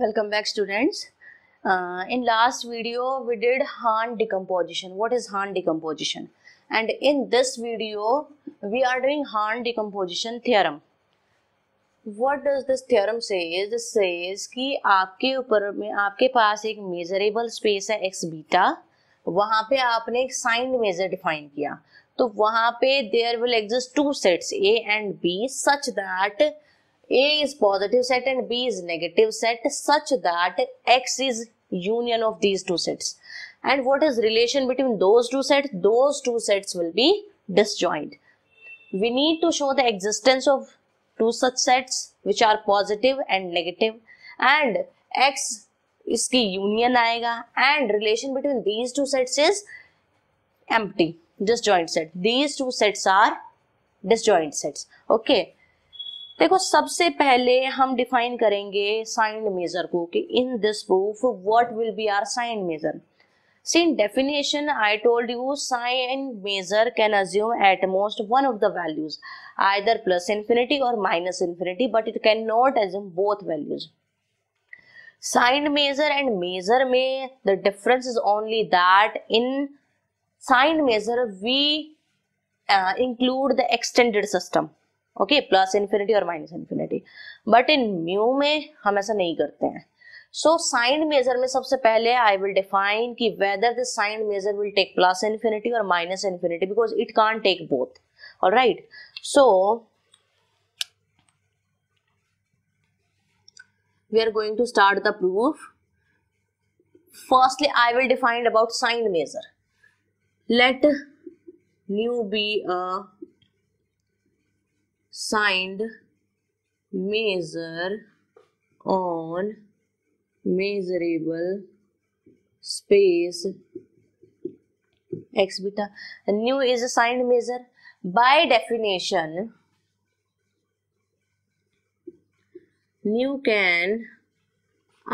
Welcome back students in last video we did Hahn decomposition what is Hahn decomposition and in this video we are doing Hahn decomposition theorem what does this theorem says आपके ऊपर में आपके पास एक measurable space है X beta वहां पे आपने एक साइन मेजर डिफाइन किया तो वहां पे there will exist two sets A and B such that A is positive set and B is negative set such that X is union of these two sets. And what is relation between those two sets? Those two sets will be disjoint. We need to show the existence of two such sets which are positive and negative and X is ki union आएगा And relation between these two sets is empty, disjoint set. These two sets are disjoint sets. Okay. देखो सबसे पहले हम define करेंगे sign measure को कि in this proof what will be our sign measure see definition I told you sign measure can assume at most one of the values either plus infinity और minus infinity but it can not assume both values sign measure and measure में the difference is only that in sign measure we include the extended system okay plus infinity और minus infinity but in mu में हम ऐसा नहीं करते हैं सो signed major में सबसे पहले आई विल डिफाइन कि whether this signed measure will take plus infinity और minus infinity because it can't take both और right so we are going to start the proof firstly I will defined about signed measure let nu be signed measure on measurable space x beta and nu is a signed measure by definition nu can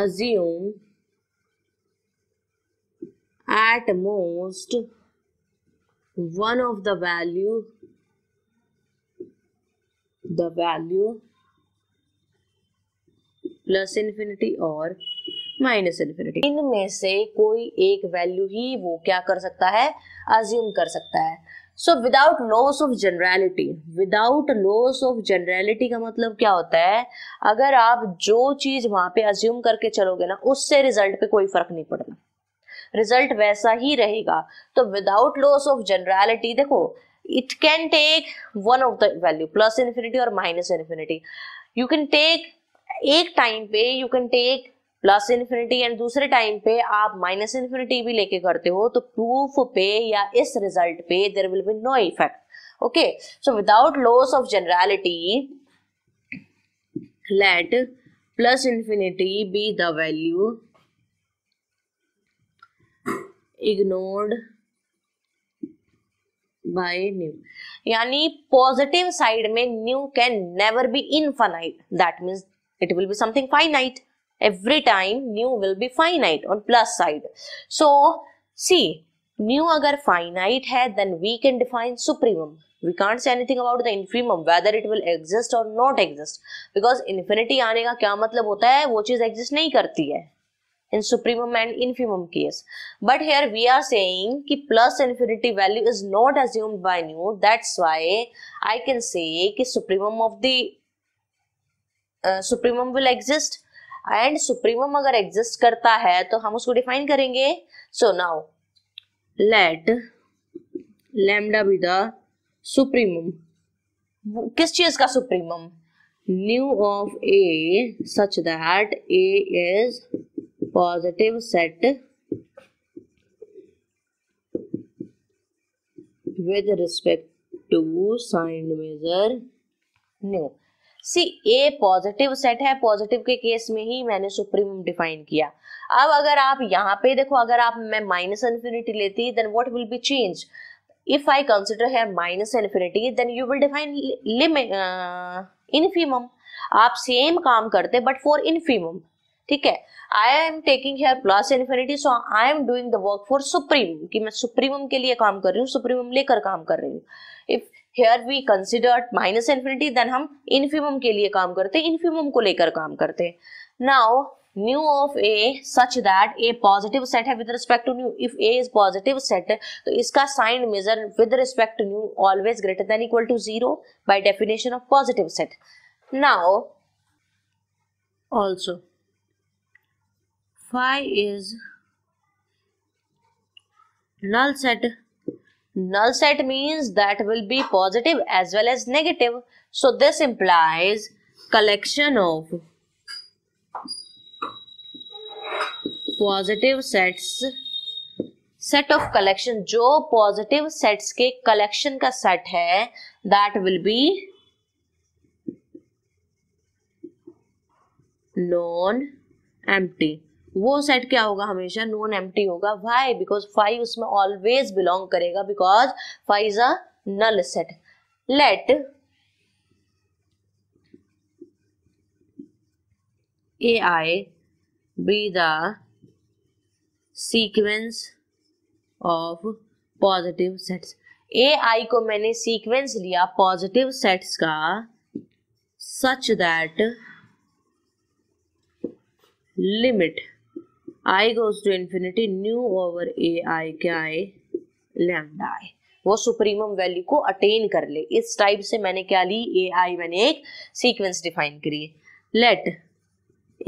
assume at most one of the value the value plus infinity और minus infinity इनमें से कोई एक value ही वो क्या कर सकता है अज्यूम कर सकता है so without loss of generality without loss of generality का मतलब क्या होता है अगर आप जो चीज वहां पे अज्यूम करके चलोगे ना उससे रिजल्ट पे कोई फर्क नहीं पड़ेगा रिजल्ट वैसा ही रहेगा तो विदाउट लॉस ऑफ जनरलिटी देखो it can take one of the value plus infinity और minus infinity you can take एक टाइम पे you can take plus infinity and दूसरे टाइम पे आप माइनस इन्फिनिटी भी लेके करते हो तो प्रूफ पे या इस रिजल्ट पे there will be no effect okay so without loss of generality let plus infinity be the value ignored by nu यानी पॉजिटिव साइड में nu can never be infinite that means it will be something finite every time nu will be finite on plus side so see nu agar finite hai then we can define supremum we can't say anything about the infimum whether it will exist or not exist because infinity आने का क्या मतलब होता है वो चीज exist नहीं करती है in supremum and infimum case. But here we are saying ki plus infinity value is not assumed by nu. That's why I can say ki supremum of the uh, supremum will exist. And supremum अगर exist करता है तो हम उसको define करेंगे so now let lambda be the supremum किस चीज का supremum nu of A such that A is positive set with respect to sign measure nu see A positive set है पॉजिटिव के केस में ही मैंने सुप्रीम डिफाइन किया अब अगर आप यहां पे देखो अगर आप मैं माइनस इन्फिनिटी लेती then what will be change if I consider here minus infinity then you will define limit infimum आप सेम काम करते बट फॉर इनफीमम ठीक है I am taking here plus infinity so I am doing the work for supreme कि मैं supremum के लिए काम कर रही हूँ सुप्रीमम लेकर काम कर रही हूँ if here we considered minus infinity then हम इन्फीमम के लिए काम करते हैं इन्फीमम को लेकर काम करते हैं now nu of A such that A positive set है with respect to nu if A is positive set तो इसका sign measure with respect to nu always greater than equal to zero by definition of positive set now also phi is null set null set means that will be positive as well as negative so this implies collection of positive sets set of collection जो positive sets के collection का set है that will be non empty वो set क्या होगा हमेशा non empty होगा why because phi उसमें ऑलवेज बिलोंग करेगा because phi is a null set let A I be the sequence of positive sets A I को मैंने सीक्वेंस लिया पॉजिटिव सेट्स का such that limit i goes to infinity nu over A I क्या है lambda i वो supremum value को attain कर ले इस टाइप से मैंने क्या ली ए आई मैंने एक सीक्वेंस डिफाइन करी है लेट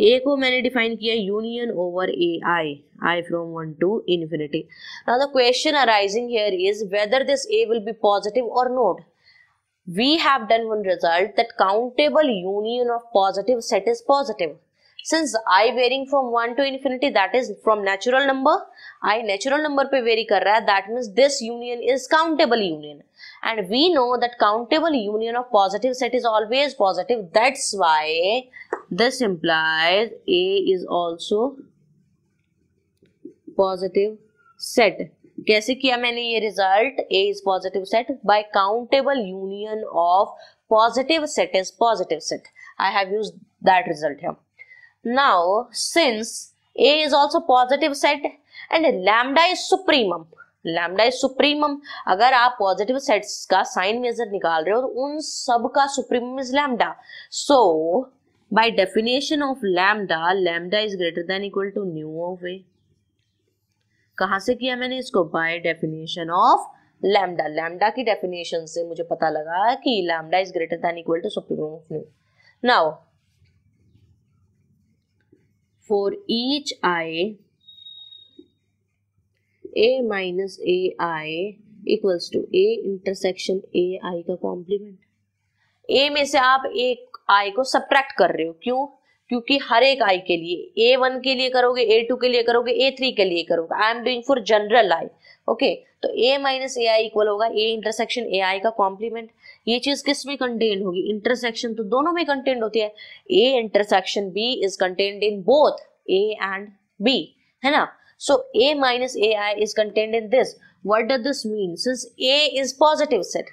ए को मैंने डिफाइन किया union over A I I from one to infinity now the question arising here is whether this A will be positive और not we have done one result that countable union of positive set is positive since I varying from one to infinity that is from natural number I natural number पे vary कर रहा है that means this union is countable union and we know that countable union of positive set is always positive that's why this implies A is also positive set कैसे किया मैंने ये result A is positive set by countable union of positive set is positive set I have use that result here Now, since A is also positive set and lambda is supremum. Lambda is supremum अगर आप positive sets का sign measure निकाल रहे हो तो उन सब का supremum is lambda so by definition of lambda lambda is greater than equal to nu of A कहा से किया मैंने इसको by definition of lambda lambda की डेफिनेशन से मुझे पता लगा कि lambda is greater than equal to supreme of nu now for each i a minus a i equals to A intersection A I का कॉम्प्लीमेंट ए में से आप एक आई को सब्ट्रैक्ट कर रहे हो क्यों क्योंकि हर एक आई के लिए ए वन के लिए करोगे ए टू के लिए करोगे ए थ्री के लिए करोगे I am doing for general I okay तो A minus A I equal होगा ए इंटरसेक्शन ए आई का कॉम्प्लीमेंट ये चीज किस में कंटेन होगी इंटरसेक्शन तो दोनों में कंटेन होती है A intersection B is contained in both A and B है ना so a minus ai is contained in this what does this mean since A is positive set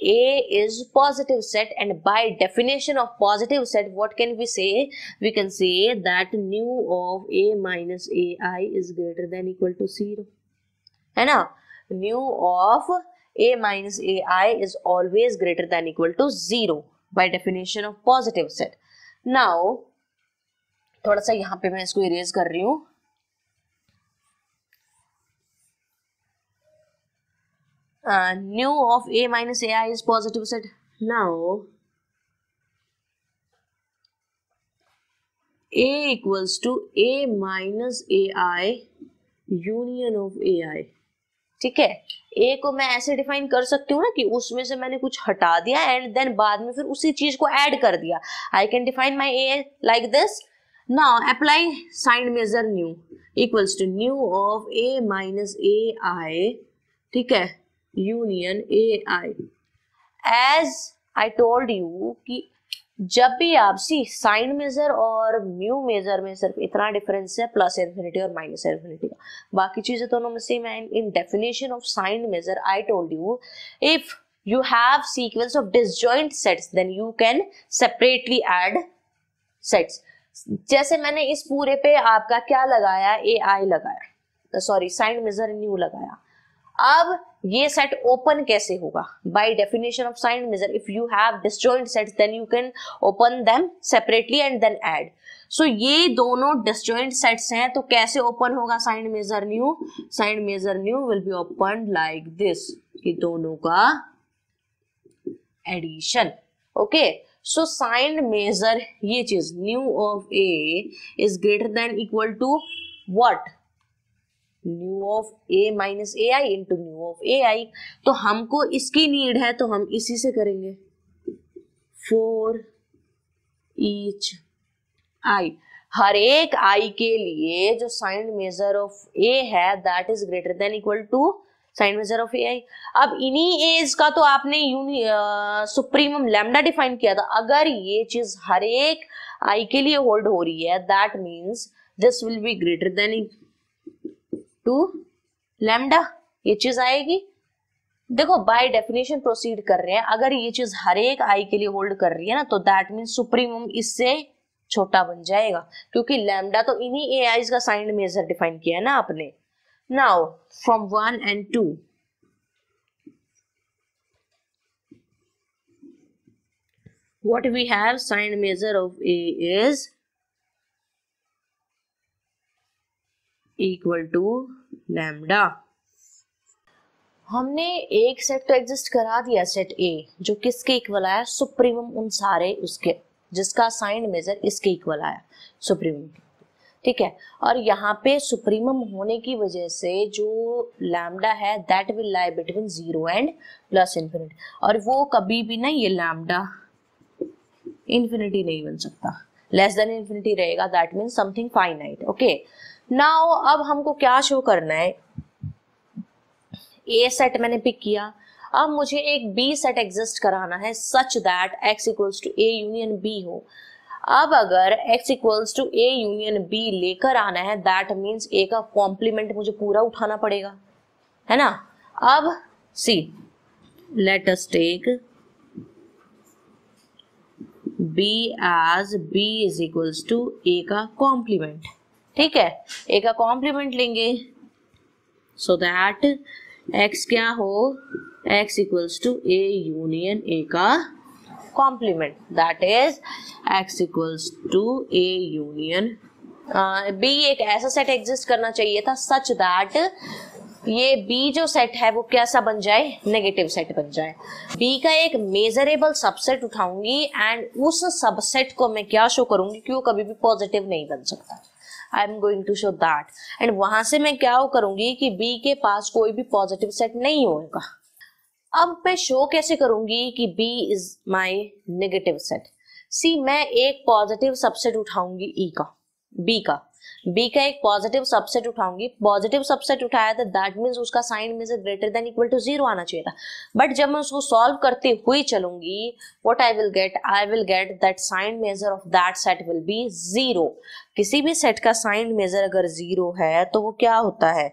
A is positive set and by definition of positive set what can we say? We can say that nu of A minus AI is greater than equal to 0. है ना nu of A minus AI is always greater than equal to 0 by definition of positive set. Now थोड़ा सा यहाँ पे मैं इसको erase कर रही हूँ uh, nu of a minus I is positive set now a equals to a minus A I union of A I ठीक है ए को मैं ऐसे डिफाइन कर सकती हूँ ना कि उसमें से मैंने कुछ हटा दिया एंड देन बाद में फिर उसी चीज को ऐड कर दिया I can define my A like this now apply sign measure nu equals to nu of A minus A I ठीक है union A I as I told you कि जब भी आप सी साइन मेजर और mu measure में सिर्फ इतना डिफरेंस है प्लस इन्फिनिटी और माइनस इन्फिनिटी का बाकी चीजें दोनों में सेम है in definition of sign measure I told you if you have sequence of disjoint sets then you can separately add sets जैसे मैंने इस पूरे पे आपका क्या लगाया ए आई लगाया सॉरी साइन मेजर न्यू लगाया अब ये सेट ओपन कैसे होगा by definition of sign measure if you have disjoint sets then you can open them separately and then add so ये दोनों डिसजॉइंट सेट्स हैं तो कैसे ओपन होगा sign measure nu sign measure nu will be open like this कि दोनों का addition okay so sign measure ये चीज nu of A is greater than equal to what nu of A minus A I into new of A I तो हमको इसकी need है तो हम इसी से करेंगे फोर ईच आई हर एक आई के लिए जो साइन मेजर ऑफ ए है that is greater than equal to sign measure of A I अब इन्हीं एज का तो आपने सुप्रीमम लेमडा डिफाइन किया था अगर ये चीज हर एक आई के लिए होल्ड हो रही है that means this will be greater than to lambda ये चीज आएगी देखो बाय डेफिनेशन प्रोसीड कर रहे हैं अगर ये चीज हर एक आई के लिए होल्ड कर रही है ना तो दैट मीन सुप्रीमम इससे छोटा बन जाएगा क्योंकि लैमडा तो इन्हीं ए आईज का साइन मेजर डिफाइन किया है ना आपने now from one and two what we have sign measure of A is equal to lambda हमने एक सेट तो एग्जिस्ट करा दिया सेट ए जो किसके इक्वल आया सुप्रीमम उन सारे उसके जिसका साइन मेजर इसके इक्वल आया सुप्रीमम ठीक है और यहाँ पे सुप्रीमम होने की वजह से जो लैमडा है that will lie between zero and plus infinity और वो कभी भी ना ये लैमडा इन्फिनिटी नहीं बन सकता लेस देन इन्फिनिटी रहेगा that mean something finite okay now अब हमको क्या शो करना है ए सेट मैंने पिक किया अब मुझे एक बी सेट एग्जिस्ट कराना है such that X equals to A union B हो अब अगर X equals to A union B लेकर आना है दैट मीन्स ए का कॉम्प्लीमेंट मुझे पूरा उठाना पड़ेगा है ना अब see let us take B as B is equals to A का कॉम्प्लीमेंट ठीक है ए का कॉम्प्लीमेंट लेंगे सो दैट एक्स क्या हो X equals to A union A का complement that is X equals to A union B एक ऐसा सेट एग्जिस्ट करना चाहिए था सच दैट ये बी जो सेट है वो कैसा बन जाए नेगेटिव सेट बन जाए बी का एक मेजरेबल सबसेट उठाऊंगी एंड उस सबसेट को मैं क्या शो करूंगी कि वो कभी भी पॉजिटिव नहीं बन सकता I am going to show that and वहां से मैं क्या करूंगी कि बी के पास कोई भी पॉजिटिव सेट नहीं होगा अब मैं शो कैसे करूंगी कि B is my negative set see मैं एक पॉजिटिव सबसेट उठाऊंगी ई e का बी का बी का एक पॉजिटिव सबसेट उठाऊंगी पॉजिटिव सबसेट उठाया था दैट मीन उसका साइन में से greater than equal to zero आना चाहिए था बट जब मैं उसको सॉल्व करती हुई चलूंगी what I will get I will get that sign measure of that set will be zero किसी भी सेट का साइन मेजर अगर जीरो है तो वो क्या होता है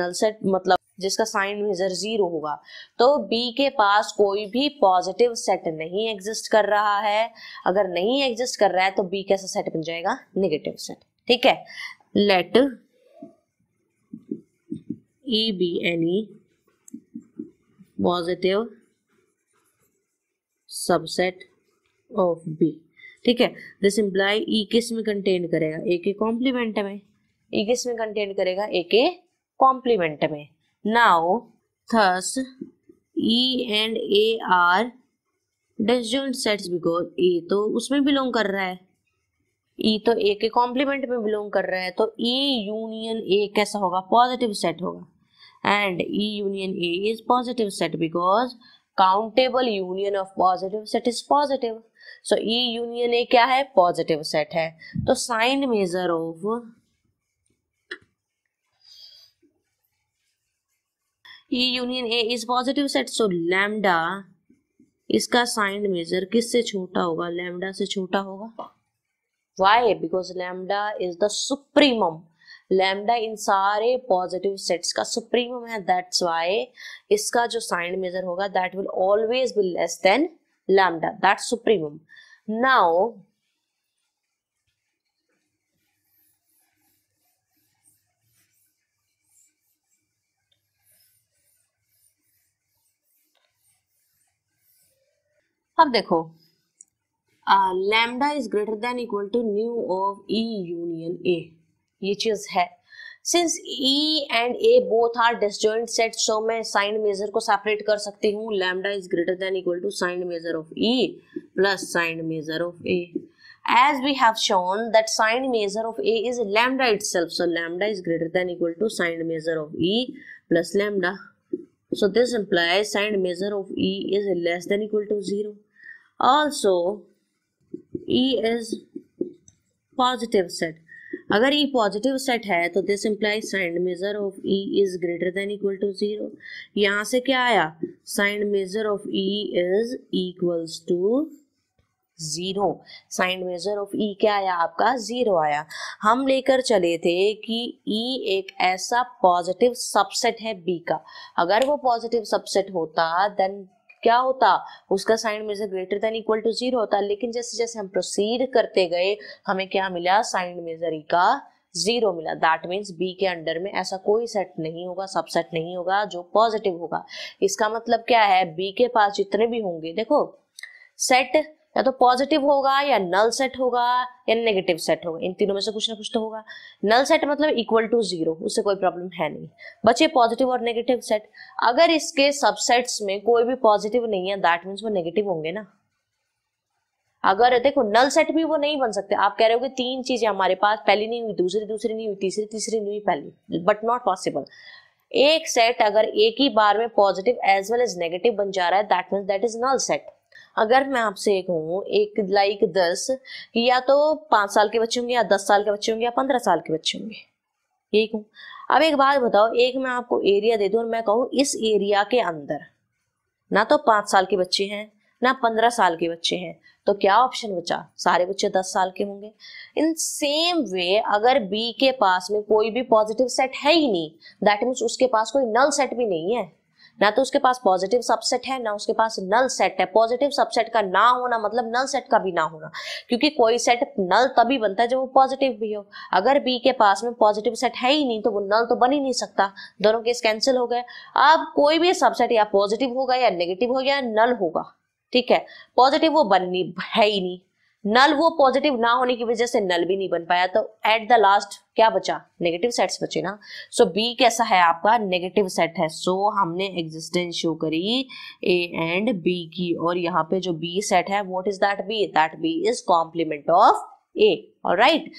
नल सेट मतलब जिसका साइन मेजर जीरो होगा तो बी के पास कोई भी पॉजिटिव सेट नहीं एग्जिस्ट कर रहा है अगर नहीं एग्जिस्ट कर रहा है तो बी कैसा सेट बन जाएगा नेगेटिव सेट ठीक है let E be any positive subset of B ठीक है दिस इम्प्लाई ई किस में कंटेन करेगा ए के कॉम्प्लीमेंट में ई e किस में कंटेन करेगा ए के कॉम्प्लीमेंट में now thus E and A are disjoint sets because A तो उसमें बिलोंग कर रहा है ई e तो ए के कॉम्प्लीमेंट में बिलोंग कर रहा है तो ई यूनियन ए कैसा होगा पॉजिटिव सेट होगा and E union A is positive set because countable union of positive set is positive so E union A क्या है पॉजिटिव सेट है तो sign measure of E union A is positive set so lambda इसका sign measure किससे छोटा होगा lambda से छोटा होगा why because lambda is the supremum lambda इन सारे पॉजिटिव सेट्स का सुप्रीमम है दैट्स वाई इसका जो साइन मेजर होगा that will always be less than lambda that supremum now अब देखो lambda is greater than equal to nu of E union A ये चीज है since E and A both are disjoint set so मैं sign measure को separate कर सकती हूँ lambda is greater than equal to sign measure of E plus sign measure of A as we have shown that sine measure of a is lambda itself so lambda is greater than equal to sine measure of e plus lambda so this implies sine measure of e is less than equal to zero. also E is positive set अगर E positive set है तो this implies signed measure of E is greater than equal to zero यहां से क्या आया signed measure of E is equals to zero sign measure of E क्या आया आपका जीरो आया हम लेकर चले थे कि ई e एक ऐसा पॉजिटिव सबसेट है बी का अगर वो पॉजिटिव सबसेट होता देन क्या होता उसका साइन में greater than equal to zero होता लेकिन जैसे जैसे हम प्रोसीड करते गए हमें क्या मिला साइन मेजरी का जीरो मिला दैट मीन्स बी के अंडर में ऐसा कोई सेट नहीं होगा सबसेट नहीं होगा जो पॉजिटिव होगा इसका मतलब क्या है बी के पास जितने भी होंगे देखो सेट या तो पॉजिटिव होगा या नल सेट होगा या नेगेटिव सेट होगा इन तीनों में से कुछ ना कुछ तो होगा नल सेट मतलब इक्वल टू जीरो उससे कोई प्रॉब्लम है नहीं बचे पॉजिटिव और नेगेटिव सेट अगर इसके सबसेट्स में कोई भी पॉजिटिव नहीं है दैट मीन्स वो नेगेटिव होंगे ना अगर देखो नल सेट भी वो नहीं बन सकते आप कह रहे हो कि तीन चीजें हमारे पास पहली नहीं हुई दूसरी दूसरी नहीं हुई तीसरी तीसरी नहीं हुई पहली बट नॉट पॉसिबल एक सेट अगर एक ही बार में positive as well as negative बन जा रहा है that means that is null set अगर मैं आपसे एक हूँ एक लाइक दस या तो पांच साल के बच्चे होंगे या दस साल के बच्चे होंगे या पंद्रह साल के बच्चे होंगे यही कहूँ अब एक बात बताओ एक मैं आपको एरिया दे दूँ और मैं कहूँ इस एरिया के अंदर ना तो पांच साल के बच्चे हैं ना पंद्रह साल के बच्चे हैं तो क्या ऑप्शन बचा सारे बच्चे दस साल के होंगे इन सेम वे अगर बी के पास में कोई भी पॉजिटिव सेट है ही नहीं दैट मीन्स उसके पास कोई नल सेट भी नहीं है ना तो उसके पास पॉजिटिव सबसेट है ना उसके पास नल सेट है पॉजिटिव सबसेट का ना होना मतलब नल सेट का भी ना होना क्योंकि कोई सेट नल तभी बनता है जब वो पॉजिटिव भी हो अगर बी के पास में पॉजिटिव सेट है ही नहीं तो वो नल तो बन ही नहीं सकता दोनों केस कैंसिल हो गए अब कोई भी सबसेट या पॉजिटिव होगा या नेगेटिव होगा या नल होगा ठीक है पॉजिटिव वो बननी है ही नहीं नल वो पॉजिटिव ना होने की वजह से नल भी नहीं बन पाया तो एट द लास्ट क्या बचा नेगेटिव सेट्स बचे ना सो so, बी कैसा है आपका नेगेटिव सेट है सो so, हमने एग्जिस्टेंस शो करी ए एंड बी की और यहाँ पे जो बी सेट है what is that B that B is complement of A right